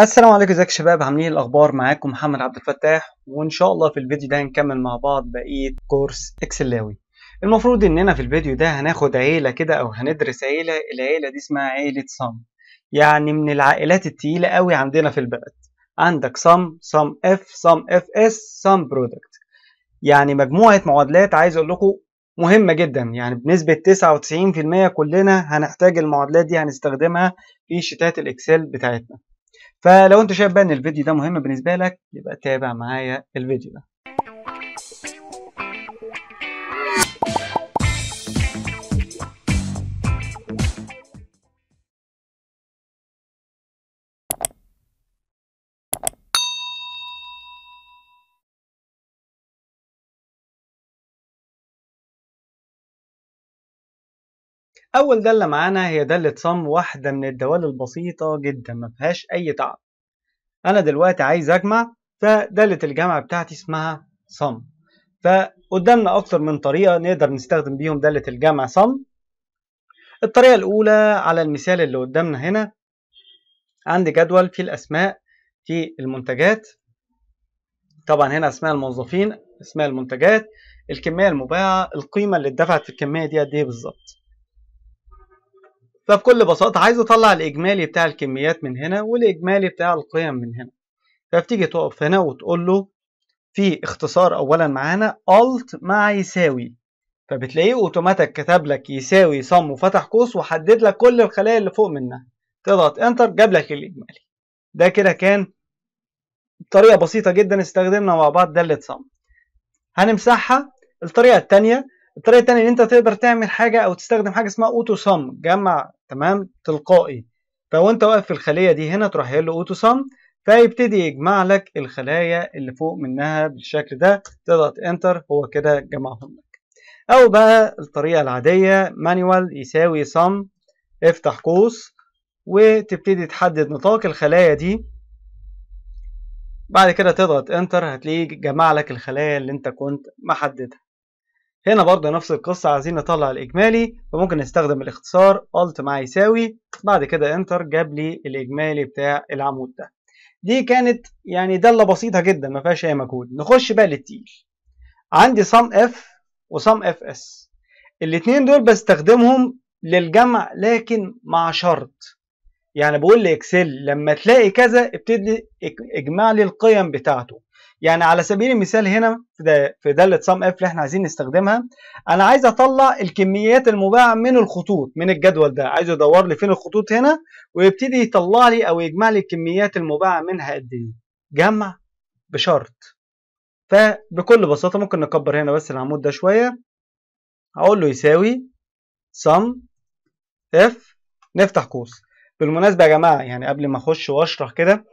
السلام عليكم ازيك شباب عاملين ايه الاخبار معاكم محمد عبد الفتاح وان شاء الله في الفيديو ده هنكمل مع بعض بقيه كورس اكسلاوي المفروض اننا في الفيديو ده هناخد عيله كده او هندرس عيله العيله دي اسمها عيله صم يعني من العائلات التقيله قوي عندنا في البلد عندك صم صم اف صم اف اس صم برودكت يعني مجموعه معادلات عايز اقول لكم مهمة جدا يعني بنسبة 99% كلنا هنحتاج المعادلات دي هنستخدمها في شتات الإكسل بتاعتنا فلو انت شايف بقى ان الفيديو ده مهم بالنسبه لك يبقى تابع معايا الفيديو ده اول دالة معانا هي دالة صم واحدة من الدوال البسيطة جدا ما فيهاش اي تعب انا دلوقتي عايز اجمع فدالة الجمع بتاعتي اسمها صم فقدامنا اكتر من طريقة نقدر نستخدم بيهم دالة الجمع صم الطريقة الاولى على المثال اللي قدامنا هنا عندي جدول فيه الاسماء في المنتجات طبعا هنا اسماء الموظفين اسماء المنتجات الكمية المباعة القيمة اللي اتدفعت في الكمية دي قد ايه بالظبط فبكل بساطة عايز اطلع الاجمالي بتاع الكميات من هنا والاجمالي بتاع القيم من هنا فبتيجي تقف هنا وتقول له في اختصار اولا معانا alt مع يساوي فبتلاقيه اوتوماتيك كتب لك يساوي صم وفتح قوس وحدد لك كل الخلايا اللي فوق منها تضغط انتر جاب لك الاجمالي ده كده كان طريقة بسيطة جدا استخدمنا مع بعض دالة صم هنمسحها الطريقة التانية الطريقه الثانيه ان انت تقدر تعمل حاجه او تستخدم حاجه اسمها اوتو سام جمع تمام تلقائي انت واقف في الخليه دي هنا تروح قايل له اوتو سام فيبتدي يجمع لك الخلايا اللي فوق منها بالشكل ده تضغط انتر هو كده جمعهم لك او بقى الطريقه العاديه مانيوال يساوي سام افتح قوس وتبتدي تحدد نطاق الخلايا دي بعد كده تضغط انتر هتلاقيه جمع لك الخلايا اللي انت كنت محددها هنا برضه نفس القصة عايزين نطلع الإجمالي فممكن نستخدم الاختصار Alt مع يساوي بعد كده انتر جاب لي الإجمالي بتاع العمود ده دي كانت يعني دالة بسيطة جدا ما فيهاش أي مجهود نخش بقى للتيل. عندي اف f اف fs الاتنين دول بستخدمهم للجمع لكن مع شرط يعني بقول لإكسل لما تلاقي كذا ابتدي اجمع لي القيم بتاعته يعني على سبيل المثال هنا في داله سم اف اللي احنا عايزين نستخدمها انا عايز اطلع الكميات المباعه من الخطوط من الجدول ده عايز يدور لي فين الخطوط هنا ويبتدي يطلع لي او يجمع لي الكميات المباعه منها قد ايه جمع بشرط فبكل بساطه ممكن نكبر هنا بس العمود ده شويه هقول له يساوي sum اف نفتح قوس بالمناسبه يا جماعه يعني قبل ما اخش واشرح كده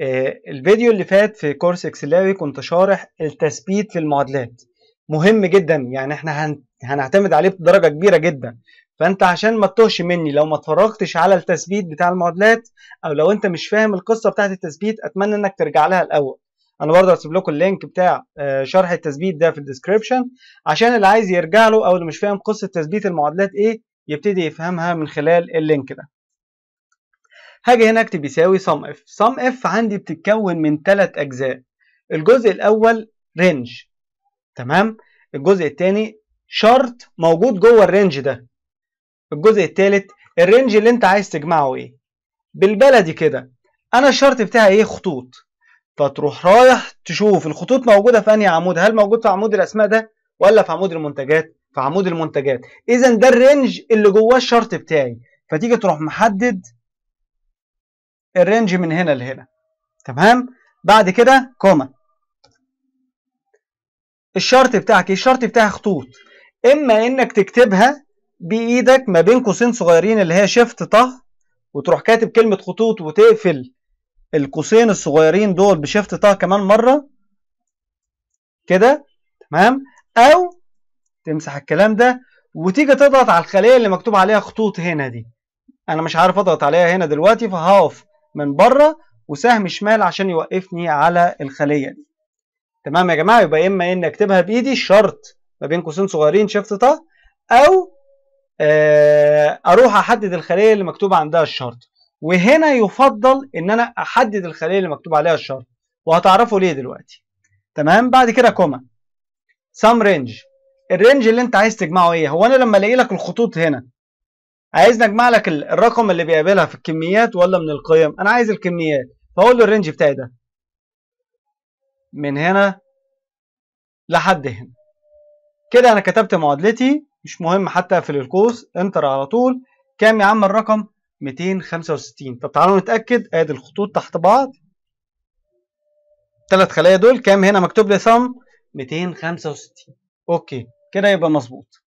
آه، الفيديو اللي فات في كورس اكسلاوي كنت شارح التثبيت في المعادلات مهم جدا يعني احنا هنعتمد عليه بدرجه كبيره جدا فانت عشان ما تتوهش مني لو ما اتفرجتش على التثبيت بتاع المعادلات او لو انت مش فاهم القصه بتاعت التثبيت اتمنى انك ترجع لها الاول انا برضه هسيب لكم اللينك بتاع آه، شرح التثبيت ده في الديسكربشن عشان اللي عايز يرجع له او اللي مش فاهم قصه تثبيت المعادلات ايه يبتدي يفهمها من خلال اللينك ده هاجي هنا اكتب يساوي سم اف سم اف عندي بتتكون من تلات اجزاء الجزء الاول رينج تمام الجزء الثاني شرط موجود جوه الرينج ده الجزء الثالث الرينج اللي انت عايز تجمعه ايه بالبلدي كده انا الشرط بتاعي ايه خطوط فتروح رايح تشوف الخطوط موجوده في انهي عمود هل موجود في عمود الاسماء ده ولا في عمود المنتجات في عمود المنتجات اذا ده الرينج اللي جواه الشرط بتاعي فتيجي تروح محدد الرينج من هنا لهنا تمام بعد كده كوما الشرط بتاعك ايه الشرط بتاعي خطوط اما انك تكتبها بايدك ما بين قوسين صغيرين اللي هي شيفت ط وتروح كاتب كلمه خطوط وتقفل القوسين الصغيرين دول بشيفت ط كمان مره كده تمام او تمسح الكلام ده وتيجي تضغط على الخليه اللي مكتوب عليها خطوط هنا دي انا مش عارف اضغط عليها هنا دلوقتي فهقف من بره وسهم شمال عشان يوقفني على الخليه دي تمام يا جماعه يبقى اما إيه ان اكتبها بايدي شرط ما بين قوسين صغيرين شيفت تا او آه، اروح احدد الخليه اللي مكتوب عندها الشرط وهنا يفضل ان انا احدد الخليه اللي مكتوب عليها الشرط وهتعرفوا ليه دلوقتي تمام بعد كده كوما سام رينج الرينج اللي انت عايز تجمعه ايه هو انا لما الاقي لك الخطوط هنا عايزني اجمع لك الرقم اللي بيقابلها في الكميات ولا من القيم انا عايز الكميات فاقول له الرينج بتاعي ده من هنا لحد هنا كده انا كتبت معادلتي مش مهم حتى في القوس انتر على طول كام يا عم الرقم 265 طب تعالوا نتاكد ادي الخطوط تحت بعض الثلاث خلايا دول كام هنا مكتوب لي سم؟ 265 اوكي كده يبقى مظبوط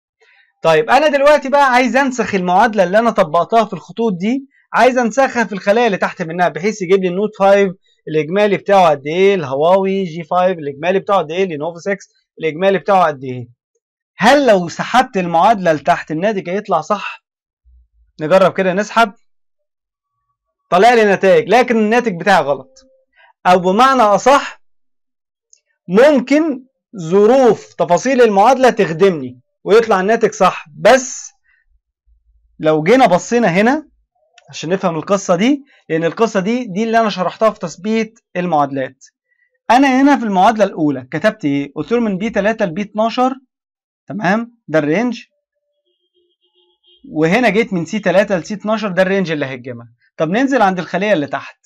طيب انا دلوقتي بقى عايز انسخ المعادله اللي انا طبقتها في الخطوط دي عايز انسخها في الخلايا اللي تحت منها بحيث يجيب لي النوت 5 الاجمالي بتاعه قد ايه الهواوي جي 5 الاجمالي بتاعه قد ايه لينوفو 6 الاجمالي بتاعه قد ايه هل لو سحبت المعادله لتحت الناتج هيطلع صح نجرب كده نسحب طلع لي نتائج لكن الناتج بتاعي غلط او بمعنى اصح ممكن ظروف تفاصيل المعادله تخدمني ويطلع الناتج صح بس لو جينا بصينا هنا عشان نفهم القصه دي لان القصه دي دي اللي انا شرحتها في تثبيت المعادلات انا هنا في المعادله الاولى كتبت ايه قلت له من بي 3 لبي 12 تمام ده الرينج وهنا جيت من سي 3 لسي 12 ده الرينج اللي هيتجمع طب ننزل عند الخليه اللي تحت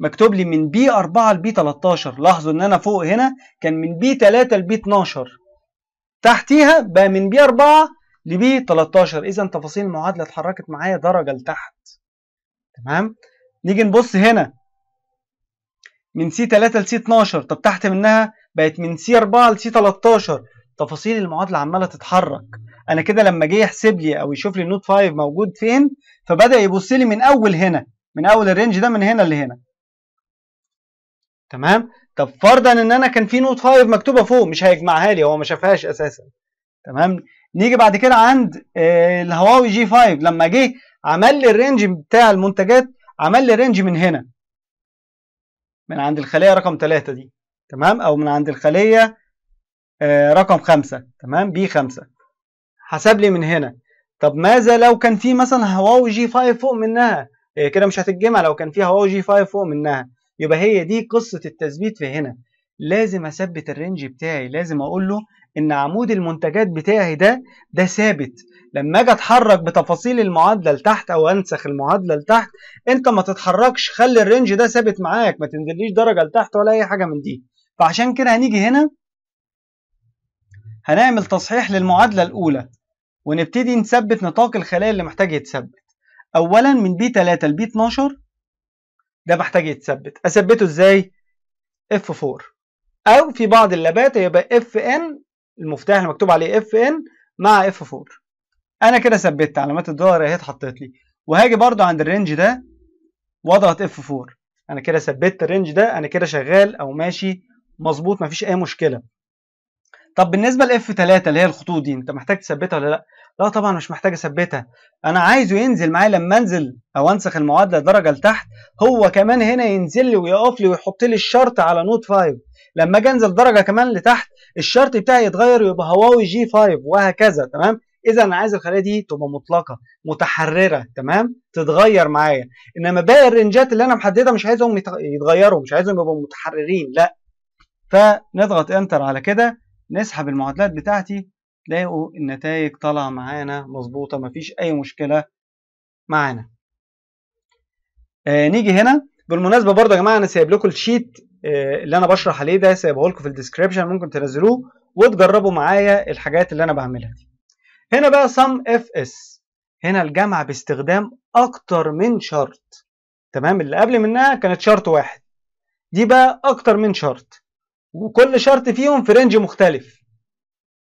مكتوب لي من بي 4 لبي 13 لاحظوا ان انا فوق هنا كان من بي 3 لبي 12 تحتيها بقى من بي 4 لبي 13 اذا تفاصيل المعادله اتحركت معايا درجه لتحت تمام نيجي نبص هنا من سي 3 لسي 12 طب تحت منها بقت من سي 4 لسي 13 تفاصيل المعادله عماله تتحرك انا كده لما جه يحسب لي او يشوف لي النوت 5 موجود فين فبدا يبص لي من اول هنا من اول الرينج ده من هنا لهنا تمام طب فرضا ان انا كان في نوت 5 مكتوبه فوق مش هيجمعها لي هو ما شافهاش اساسا تمام نيجي بعد كده عند آه، الهواوي جي 5 لما جه عمل لي الرينج بتاع المنتجات عمل لي رينج من هنا من عند الخليه رقم 3 دي تمام او من عند الخليه آه، رقم 5 تمام بي 5 حسب لي من هنا طب ماذا لو كان في مثلا هواوي جي 5 فوق منها آه، كده مش هتتجمع لو كان في هواوي جي 5 فوق منها يبقى هي دي قصة التثبيت في هنا لازم اثبت الرينج بتاعي لازم اقول له ان عمود المنتجات بتاعي ده ده ثابت لما اجي اتحرك بتفاصيل المعادله لتحت او انسخ المعادله لتحت انت ما تتحركش خلي الرينج ده ثابت معاك ما تنزليش درجه لتحت ولا اي حاجه من دي فعشان كده هنيجي هنا هنعمل تصحيح للمعادله الاولى ونبتدي نثبت نطاق الخلايا اللي محتاج يتثبت اولا من بي 3 لبي 12 ده محتاج يتثبت اثبته ازاي اف 4 او في بعض اللابات يبقى ان المفتاح اللي مكتوب عليه ان مع اف 4 انا كده ثبتت علامات الدولار اهي اتحطت لي وهاجي برده عند الرينج ده واضغط اف 4 انا كده ثبتت الرينج ده انا كده شغال او ماشي مظبوط مفيش اي مشكله طب بالنسبه لاف 3 اللي هي الخطوط دي انت محتاج تثبتها ولا لا لا طبعا مش محتاج اثبتها انا عايزه ينزل معايا لما انزل او انسخ المعادله درجه لتحت هو كمان هنا ينزل لي ويقف لي ويحط لي الشرط على نوت 5 لما اجي انزل درجه كمان لتحت الشرط بتاعي يتغير يبقى هواوي جي 5 وهكذا تمام اذا انا عايز الخليه دي تبقى مطلقه متحرره تمام تتغير معايا انما باقي الرنجات اللي انا محددها مش عايزهم يتغيروا مش عايزهم يبقوا متحررين لا فنضغط انتر على كده نسحب المعادلات بتاعتي تلاقوا النتائج طالعة معانا مظبوطة مفيش أي مشكلة معانا آه نيجي هنا بالمناسبة برضه يا جماعة أنا سايب لكم الشيت آه اللي أنا بشرح عليه ده سايبه لكم في الديسكربشن ممكن تنزلوه وتجربوا معايا الحاجات اللي أنا بعملها دي هنا بقى sum اف اس هنا الجمع باستخدام أكتر من شرط تمام اللي قبل منها كانت شرط واحد دي بقى أكتر من شرط وكل شرط فيهم في رينج مختلف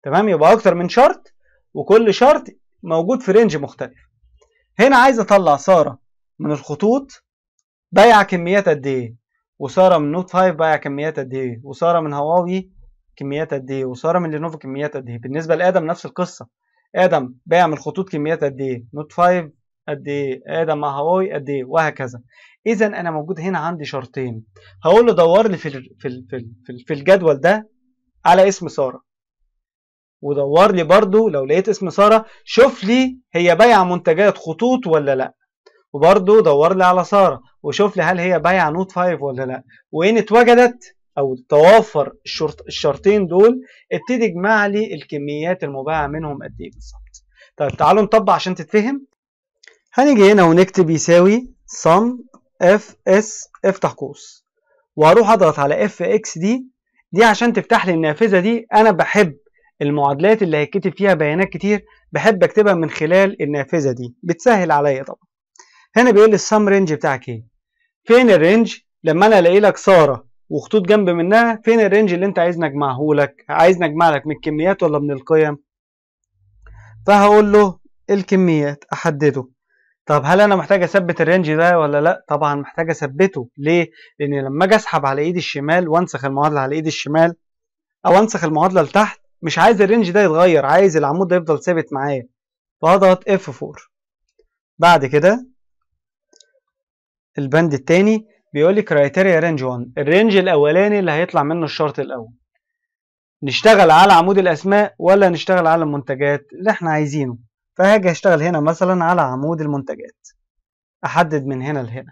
تمام يبقى اكتر من شرط وكل شرط موجود في رينج مختلف هنا عايز اطلع ساره من الخطوط بايع كميات قد ايه وساره من نوت 5 بايع كميات قد ايه وساره من هواوي كميات قد ايه وساره من لينوفو كميات قد ايه بالنسبه لادم نفس القصه ادم بايع من الخطوط كميات قد ايه نوت 5 قد ايه ادم مع هواوي قد ايه وهكذا اذا انا موجود هنا عندي شرطين هقول له دور لي في في في الجدول ده على اسم ساره ودور لي برضو لو لقيت اسم ساره شوف لي هي بايعه منتجات خطوط ولا لا وبرضو دور لي على ساره وشوف لي هل هي بايعه نوت 5 ولا لا وان اتوجدت او توافر الشرط الشرطين دول ابتدي اجمع لي الكميات المباعه منهم قد ايه بالظبط طيب تعالوا نطبق عشان تتفهم هنيجي هنا ونكتب يساوي sum اف اس افتح قوس واروح اضغط على اف اكس دي دي عشان تفتح لي النافذه دي انا بحب المعادلات اللي هيتكتب فيها بيانات كتير بحب اكتبها من خلال النافذه دي بتسهل عليا طبعا هنا بيقول لي السم رينج بتاعك ايه فين الرينج لما انا الاقي لك ساره وخطوط جنب منها فين الرينج اللي انت عايزني اجمعه لك عايزني اجمع لك من الكميات ولا من القيم فهقول له الكميات احدده طب هل انا محتاج اثبت الرينج ده ولا لا طبعا محتاج اثبته ليه لان لما اجي اسحب على ايدي الشمال وانسخ المعادله على ايدي الشمال او انسخ المعادله لتحت مش عايز الرينج ده يتغير عايز العمود ده يفضل ثابت معايا فهضغط F4 بعد كده البند التاني بيقول لي كرايتيريا رينج 1 الرينج الاولاني اللي هيطلع منه الشرط الاول نشتغل على عمود الاسماء ولا نشتغل على المنتجات اللي احنا عايزينه فهاجي اشتغل هنا مثلا على عمود المنتجات احدد من هنا لهنا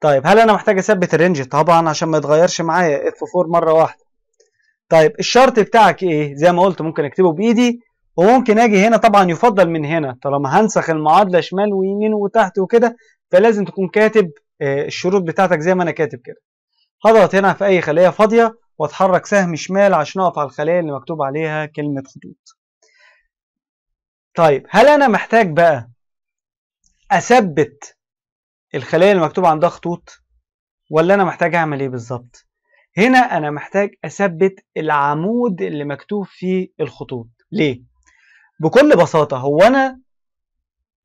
طيب هل انا محتاج اثبت الرينج طبعا عشان ما يتغيرش معايا اف 4 مره واحده طيب الشرط بتاعك ايه زي ما قلت ممكن اكتبه بايدي وممكن اجي هنا طبعا يفضل من هنا طالما هنسخ المعادله شمال ويمين وتحت وكده فلازم تكون كاتب آه، الشروط بتاعتك زي ما انا كاتب كده هضغط هنا في اي خليه فاضيه واتحرك سهم شمال عشان اقف على الخليه اللي مكتوب عليها كلمه خطوط طيب هل انا محتاج بقى اثبت الخليه اللي مكتوب عندها خطوط ولا انا محتاج اعمل ايه بالظبط هنا انا محتاج اثبت العمود اللي مكتوب فيه الخطوط ليه بكل بساطه هو انا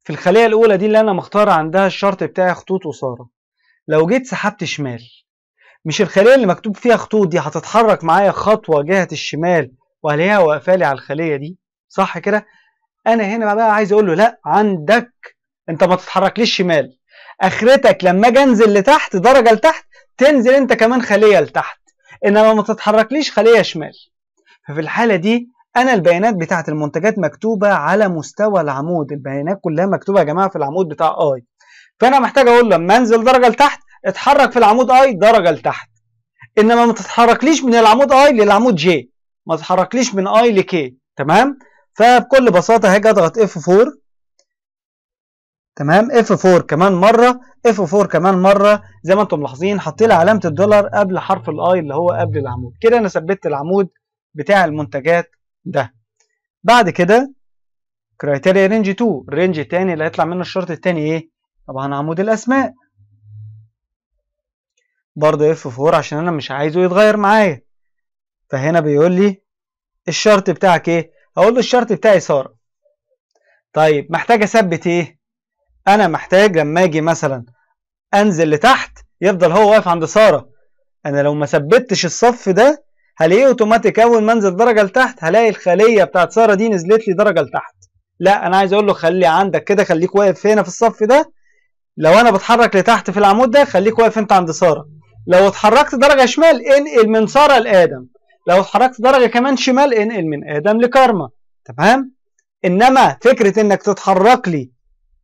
في الخليه الاولى دي اللي انا مختار عندها الشرط بتاعي خطوط وساره لو جيت سحبت شمال مش الخليه اللي مكتوب فيها خطوط دي هتتحرك معايا خطوه جهه الشمال وهلاقيها واقفه لي على الخليه دي صح كده انا هنا بقى عايز اقول له لا عندك انت ما ليش شمال اخرتك لما اجي انزل لتحت درجه لتحت تنزل انت كمان خليه لتحت انما ما تتحركليش خليه شمال ففي الحاله دي انا البيانات بتاعت المنتجات مكتوبه على مستوى العمود البيانات كلها مكتوبه يا جماعه في العمود بتاع اي فانا محتاج اقول لما انزل درجه لتحت اتحرك في العمود اي درجه لتحت انما ما تتحركليش من العمود اي للعمود جي ما تتحركليش من اي لكي تمام فبكل بساطه هاجي اضغط اف 4 تمام اف 4 كمان مره اف 4 كمان مره زي ما انتم ملاحظين حاطين لي علامه الدولار قبل حرف الاي اللي هو قبل العمود كده انا ثبتت العمود بتاع المنتجات ده بعد كده كرايتيريا رينج 2 الرينج الثاني اللي هيطلع منه الشرط الثاني ايه طبعا عمود الاسماء برضه اف 4 عشان انا مش عايزه يتغير معايا فهنا بيقول لي الشرط بتاعك ايه هقول له الشرط بتاعي ساره طيب محتاج اثبت ايه انا محتاج لما اجي مثلا انزل لتحت يفضل هو واقف عند ساره انا لو ما ثبتش الصف ده هلاقيه اوتوماتيك اول ما انزل درجه لتحت هلاقي الخليه بتاعت ساره دي نزلت لي درجه لتحت لا انا عايز اقول له خلي عندك كده خليك واقف هنا في الصف ده لو انا بتحرك لتحت في العمود ده خليك واقف انت عند ساره لو اتحركت درجه شمال انقل من ساره لادم لو اتحركت درجه كمان شمال انقل من ادم لكارما تمام انما فكره انك تتحرك لي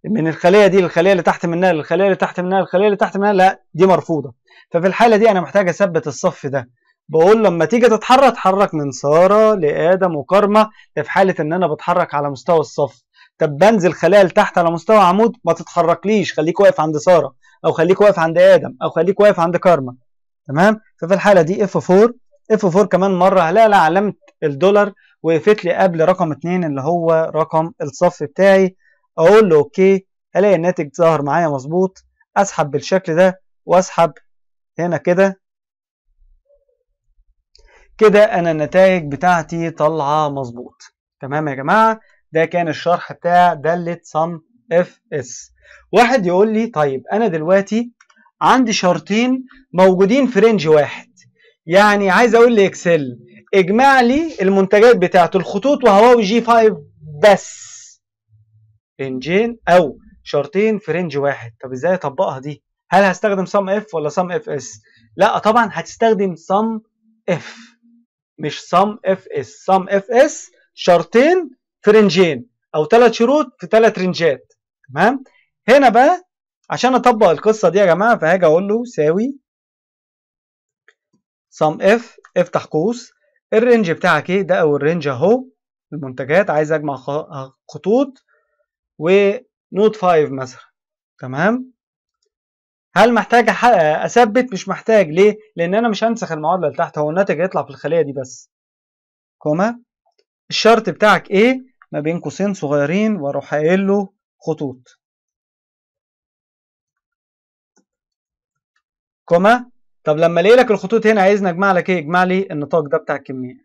من الخليه دي للخليه اللي تحت منها للخليه اللي تحت منها للخليه اللي تحت منها لا دي مرفوضه ففي الحاله دي انا محتاج اثبت الصف ده بقول لما تيجي تتحرك اتحرك من ساره لادم وكارما ده في حاله ان انا بتحرك على مستوى الصف طب بنزل خلايا لتحت على مستوى عمود ما تتحركليش خليك واقف عند ساره او خليك واقف عند ادم او خليك واقف عند كارما تمام ففي الحاله دي اف 4 اف 4 كمان مره هلاقي علامه الدولار وقفت لي قبل رقم 2 اللي هو رقم الصف بتاعي اقول له اوكي الاقي الناتج ظهر معايا مظبوط اسحب بالشكل ده واسحب هنا كده كده انا النتائج بتاعتي طالعه مظبوط تمام يا جماعه ده كان الشرح بتاع داله سم اف اس واحد يقول لي طيب انا دلوقتي عندي شرطين موجودين في رينج واحد يعني عايز اقول لاكسل اجمع لي المنتجات بتاعت الخطوط وهواوي جي 5 بس رينجين او شرطين في رينج واحد طب ازاي اطبقها دي هل هستخدم سم اف ولا سم اف اس لا طبعا هتستخدم سم اف مش سم اف اس سم اف اس شرطين في رينجين او ثلاث شروط في ثلاث رينجات تمام هنا بقى عشان اطبق القصه دي يا جماعه فهاجي اقول له ساوي سم اف افتح قوس الرينج بتاعك ايه ده او الرينج اهو المنتجات عايز اجمع خطوط ونوت 5 مثلا تمام هل محتاج اثبت مش محتاج ليه لان انا مش هنسخ المعادله اللي تحت هو الناتج هيطلع في الخليه دي بس كوما الشرط بتاعك ايه ما بين قوسين صغيرين واروح قايل له خطوط كوما طب لما الاقي لك الخطوط هنا عايزني اجمع لك ايه اجمع لي النطاق ده بتاع الكميات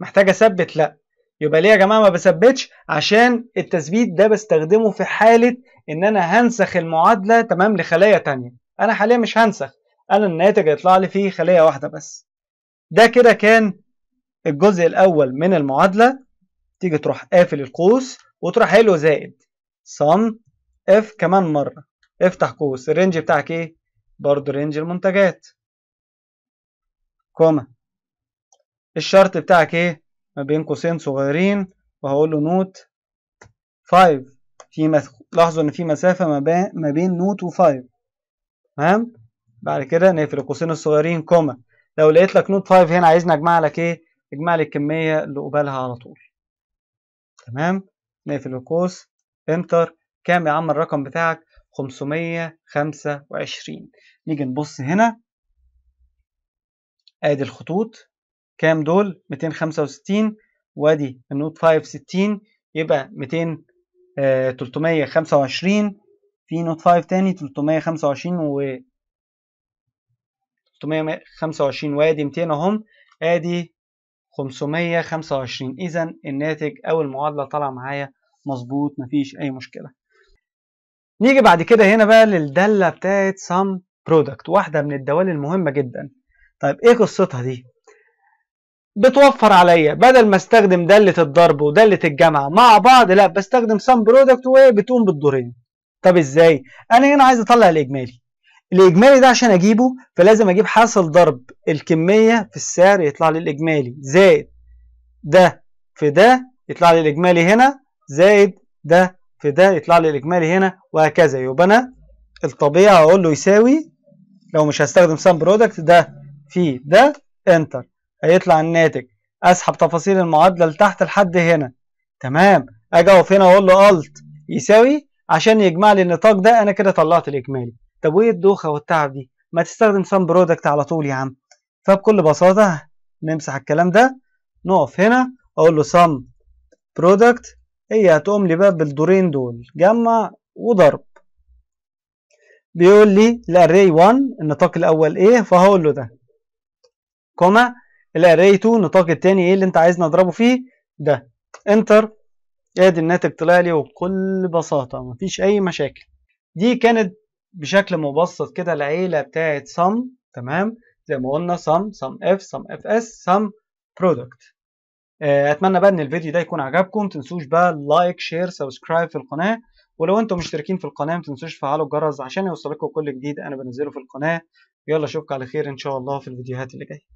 محتاج اثبت لا يبقى ليه يا جماعه ما بثبتش عشان التثبيت ده بستخدمه في حاله ان انا هنسخ المعادله تمام لخلايا تانية انا حاليا مش هنسخ انا الناتج هيطلع لي فيه خليه واحده بس ده كده كان الجزء الاول من المعادله تيجي تروح قافل القوس وتروح له زائد صم اف كمان مره افتح قوس الرينج بتاعك ايه برضو رينج المنتجات كوما الشرط بتاعك ايه ما بين قوسين صغيرين وهقول له نوت 5 في مس... لاحظوا ان في مسافه ما, بين ما بين نوت و5 تمام بعد كده نقفل القوسين الصغيرين كوما لو لقيت لك نوت 5 هنا عايزني اجمع لك ايه اجمع لي الكميه اللي قبالها على طول تمام نقفل القوس انتر كام يا عم الرقم بتاعك 525 نيجي نبص هنا ادي الخطوط كام دول 265 وادي النوت 5 60 يبقى 200 325 آه، في نوت 5 تاني 325 و 325 وادي 200 اهم ادي 525 اذا الناتج او المعادله طالعه معايا مظبوط مفيش اي مشكله نيجي بعد كده هنا بقى للداله بتاعت سام برودكت واحده من الدوال المهمه جدا طيب ايه قصتها دي بتوفر عليا بدل ما استخدم داله الضرب وداله الجمع مع بعض لا بستخدم سم برودكت وهي بتقوم بالدورين طب ازاي انا هنا عايز اطلع الاجمالي الاجمالي ده عشان اجيبه فلازم اجيب حاصل ضرب الكميه في السعر يطلع لي الاجمالي زائد ده في ده يطلع لي الاجمالي هنا زائد ده في ده يطلع لي الاجمالي هنا وهكذا يبقى انا الطبيعي اقول له يساوي لو مش هستخدم سام برودكت ده في ده انتر هيطلع الناتج اسحب تفاصيل المعادله لتحت لحد هنا تمام اجي اقف هنا اقول له الت يساوي عشان يجمع لي النطاق ده انا كده طلعت الاجمالي طب وايه الدوخه والتعب دي ما تستخدم سام برودكت على طول يا عم فبكل بساطه نمسح الكلام ده نقف هنا اقول له سام برودكت هي هتقوم لي بقى بالدورين دول جمع وضرب بيقول لي الاري 1 النطاق الاول ايه فهقول له ده كوما الاري 2 النطاق التاني ايه اللي انت عايزني اضربه فيه ده انتر ادي الناتج طلع لي وبكل بساطه مفيش اي مشاكل دي كانت بشكل مبسط كده العيله بتاعه سم تمام زي ما قلنا سم سم اف سم اف اس سم برودكت اتمنى بقى ان الفيديو ده يكون عجبكم تنسوش بقى لايك شير سبسكرايب في القناه ولو انتم مشتركين في القناه ما تنسوش تفعلوا الجرس عشان يوصلكم كل جديد انا بنزله في القناه يلا اشوفكم على خير ان شاء الله في الفيديوهات اللي جايه